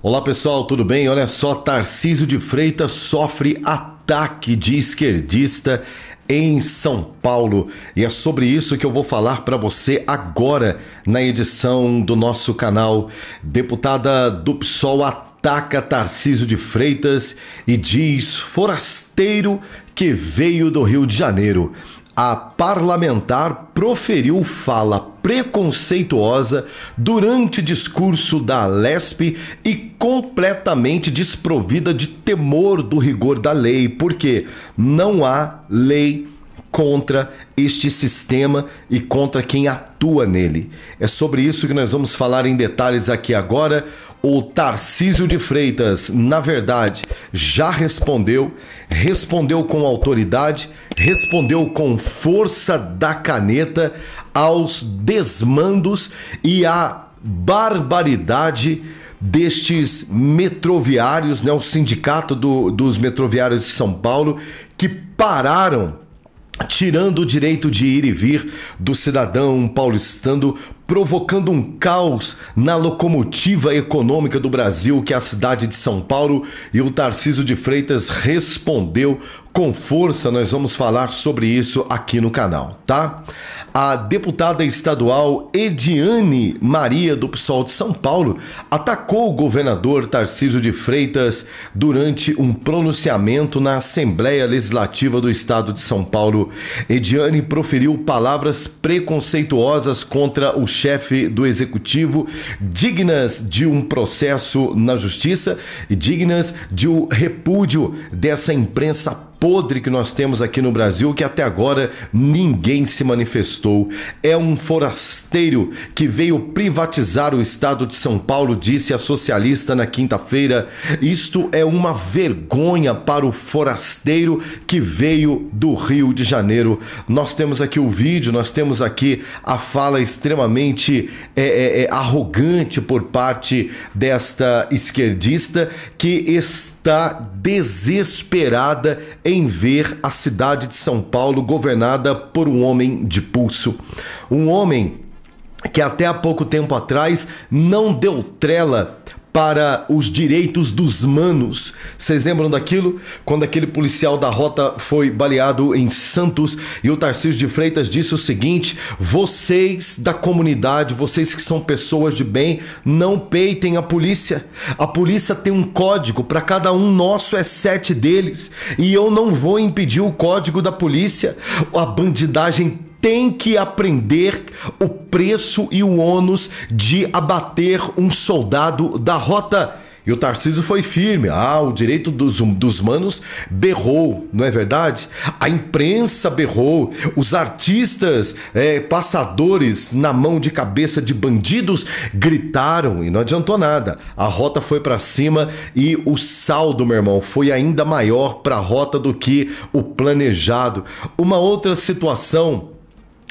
Olá pessoal, tudo bem? Olha só, Tarcísio de Freitas sofre ataque de esquerdista em São Paulo. E é sobre isso que eu vou falar para você agora na edição do nosso canal. Deputada do PSOL ataca Tarcísio de Freitas e diz forasteiro que veio do Rio de Janeiro a parlamentar proferiu fala preconceituosa durante discurso da Lesp e completamente desprovida de temor do rigor da lei, porque não há lei contra este sistema e contra quem atua nele. É sobre isso que nós vamos falar em detalhes aqui agora. O Tarcísio de Freitas, na verdade, já respondeu, respondeu com autoridade, respondeu com força da caneta aos desmandos e à barbaridade destes metroviários, né, o sindicato do, dos metroviários de São Paulo, que pararam tirando o direito de ir e vir do cidadão paulistano provocando um caos na locomotiva econômica do Brasil, que é a cidade de São Paulo, e o Tarciso de Freitas respondeu com força, nós vamos falar sobre isso aqui no canal, tá? A deputada estadual Ediane Maria do PSOL de São Paulo atacou o governador Tarcísio de Freitas durante um pronunciamento na Assembleia Legislativa do Estado de São Paulo. Ediane proferiu palavras preconceituosas contra o chefe do executivo, dignas de um processo na justiça e dignas de um repúdio dessa imprensa podre que nós temos aqui no Brasil que até agora ninguém se manifestou. É um forasteiro que veio privatizar o estado de São Paulo, disse a socialista na quinta-feira. Isto é uma vergonha para o forasteiro que veio do Rio de Janeiro. Nós temos aqui o vídeo, nós temos aqui a fala extremamente é, é, é, arrogante por parte desta esquerdista que está desesperada em ver a cidade de São Paulo governada por um homem de pulso. Um homem que até há pouco tempo atrás não deu trela para os direitos dos manos. Vocês lembram daquilo? Quando aquele policial da rota foi baleado em Santos e o Tarcísio de Freitas disse o seguinte: vocês da comunidade, vocês que são pessoas de bem, não peitem a polícia. A polícia tem um código, para cada um nosso é sete deles, e eu não vou impedir o código da polícia. A bandidagem tem que aprender o preço e o ônus de abater um soldado da rota. E o Tarcísio foi firme. Ah, o direito dos, dos manos berrou, não é verdade? A imprensa berrou. Os artistas, é, passadores na mão de cabeça de bandidos, gritaram e não adiantou nada. A rota foi para cima e o saldo, meu irmão, foi ainda maior para a rota do que o planejado. Uma outra situação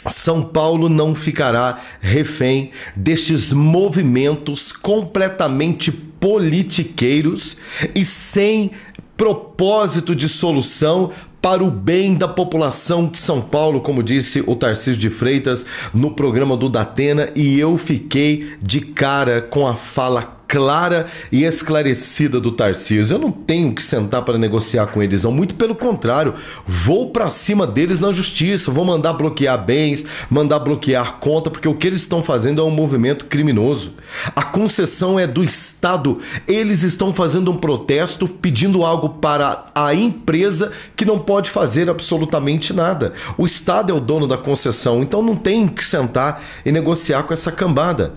são Paulo não ficará refém destes movimentos completamente politiqueiros e sem propósito de solução para o bem da população de São Paulo, como disse o Tarcísio de Freitas no programa do Datena, e eu fiquei de cara com a fala clara e esclarecida do Tarcísio. Eu não tenho que sentar para negociar com eles, não. Muito pelo contrário, vou para cima deles na justiça, vou mandar bloquear bens, mandar bloquear conta, porque o que eles estão fazendo é um movimento criminoso. A concessão é do Estado. Eles estão fazendo um protesto pedindo algo para a empresa que não pode fazer absolutamente nada. O Estado é o dono da concessão, então não tem que sentar e negociar com essa cambada.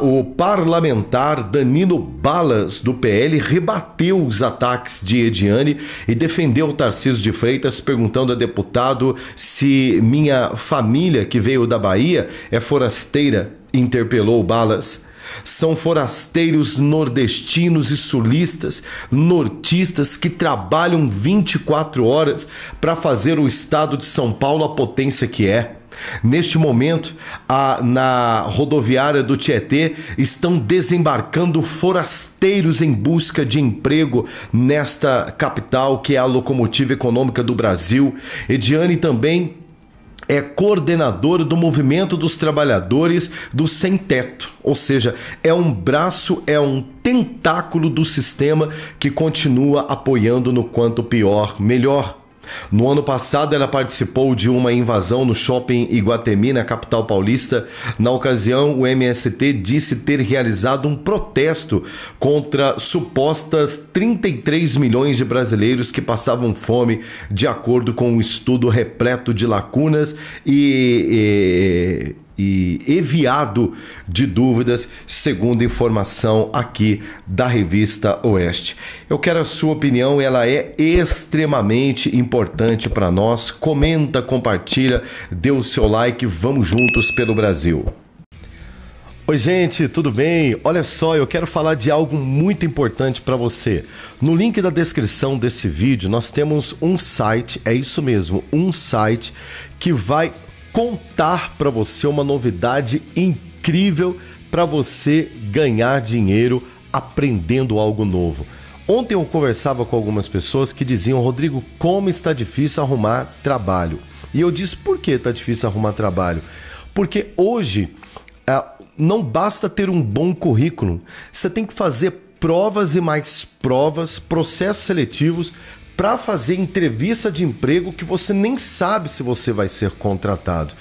O parlamentar Danilo Balas, do PL, rebateu os ataques de Ediane e defendeu Tarcísio de Freitas, perguntando a deputado se minha família, que veio da Bahia, é forasteira, interpelou Balas. São forasteiros nordestinos e sulistas, nortistas que trabalham 24 horas para fazer o estado de São Paulo a potência que é. Neste momento, a, na rodoviária do Tietê, estão desembarcando forasteiros em busca de emprego nesta capital que é a locomotiva econômica do Brasil. Ediane também é coordenadora do movimento dos trabalhadores do sem teto, ou seja, é um braço, é um tentáculo do sistema que continua apoiando no quanto pior, melhor no ano passado, ela participou de uma invasão no shopping Iguatemi, na capital paulista. Na ocasião, o MST disse ter realizado um protesto contra supostas 33 milhões de brasileiros que passavam fome, de acordo com um estudo repleto de lacunas e, e e eviado de dúvidas, segundo informação aqui da revista Oeste. Eu quero a sua opinião, ela é extremamente importante para nós. Comenta, compartilha, dê o seu like, vamos juntos pelo Brasil. Oi, gente, tudo bem? Olha só, eu quero falar de algo muito importante para você. No link da descrição desse vídeo, nós temos um site, é isso mesmo, um site que vai contar para você uma novidade incrível para você ganhar dinheiro aprendendo algo novo. Ontem eu conversava com algumas pessoas que diziam: Rodrigo, como está difícil arrumar trabalho. E eu disse: por que está difícil arrumar trabalho? Porque hoje ah, não basta ter um bom currículo, você tem que fazer provas e mais provas, processos seletivos para fazer entrevista de emprego que você nem sabe se você vai ser contratado.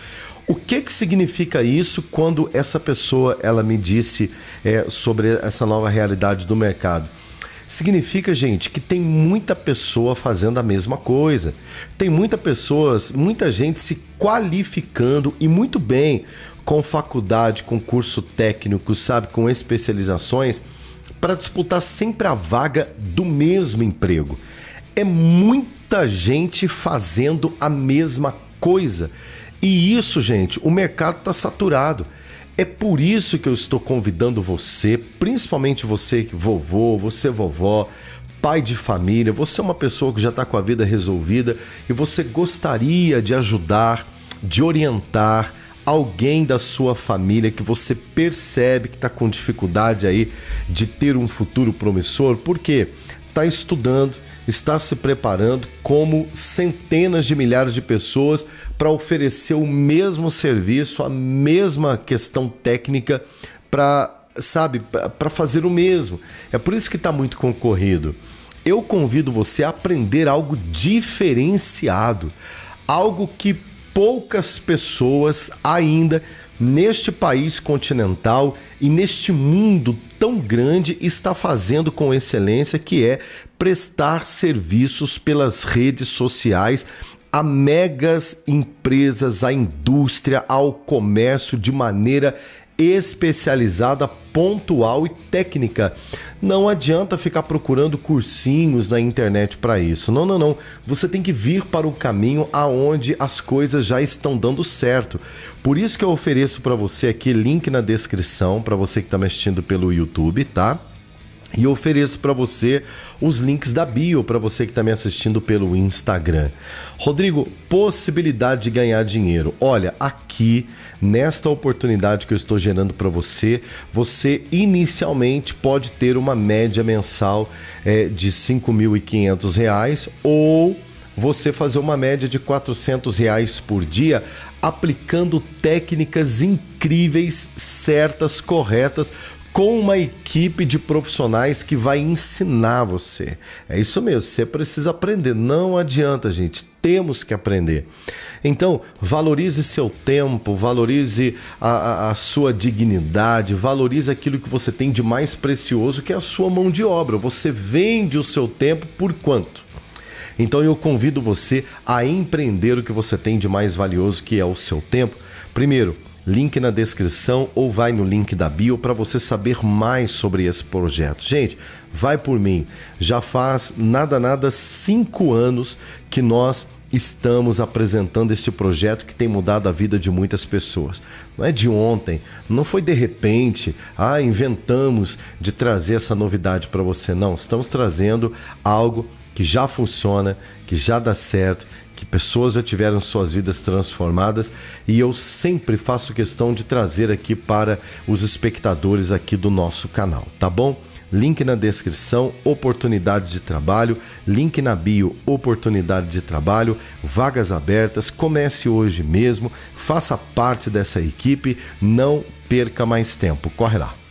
O que, que significa isso quando essa pessoa ela me disse é, sobre essa nova realidade do mercado? Significa, gente, que tem muita pessoa fazendo a mesma coisa. Tem muita pessoas, muita gente se qualificando e muito bem com faculdade, com curso técnico, sabe, com especializações para disputar sempre a vaga do mesmo emprego é muita gente fazendo a mesma coisa. E isso, gente, o mercado está saturado. É por isso que eu estou convidando você, principalmente você vovô, você vovó, pai de família, você é uma pessoa que já está com a vida resolvida e você gostaria de ajudar, de orientar alguém da sua família que você percebe que está com dificuldade aí de ter um futuro promissor, porque está estudando, está se preparando, como centenas de milhares de pessoas, para oferecer o mesmo serviço, a mesma questão técnica, para, sabe, para fazer o mesmo. É por isso que está muito concorrido. Eu convido você a aprender algo diferenciado, algo que poucas pessoas ainda neste país continental e neste mundo tão grande está fazendo com excelência que é prestar serviços pelas redes sociais a megas empresas, à indústria, ao comércio de maneira especializada, pontual e técnica. Não adianta ficar procurando cursinhos na internet para isso. Não, não, não. Você tem que vir para o caminho aonde as coisas já estão dando certo. Por isso que eu ofereço para você aqui link na descrição para você que está me assistindo pelo YouTube, tá? E ofereço para você os links da bio para você que está me assistindo pelo Instagram. Rodrigo, possibilidade de ganhar dinheiro. Olha, aqui nesta oportunidade que eu estou gerando para você, você inicialmente pode ter uma média mensal é, de R$ 5.500 ou você fazer uma média de 400 reais por dia aplicando técnicas incríveis, certas, corretas, com uma equipe de profissionais que vai ensinar você. É isso mesmo, você precisa aprender. Não adianta, gente. Temos que aprender. Então, valorize seu tempo, valorize a, a, a sua dignidade, valorize aquilo que você tem de mais precioso, que é a sua mão de obra. Você vende o seu tempo por quanto? Então, eu convido você a empreender o que você tem de mais valioso, que é o seu tempo. Primeiro, link na descrição ou vai no link da bio para você saber mais sobre esse projeto. Gente, vai por mim. Já faz nada nada cinco anos que nós estamos apresentando este projeto que tem mudado a vida de muitas pessoas. Não é de ontem, não foi de repente, ah, inventamos de trazer essa novidade para você. Não, estamos trazendo algo que já funciona, que já dá certo que pessoas já tiveram suas vidas transformadas e eu sempre faço questão de trazer aqui para os espectadores aqui do nosso canal, tá bom? Link na descrição, oportunidade de trabalho, link na bio, oportunidade de trabalho, vagas abertas. Comece hoje mesmo, faça parte dessa equipe, não perca mais tempo. Corre lá.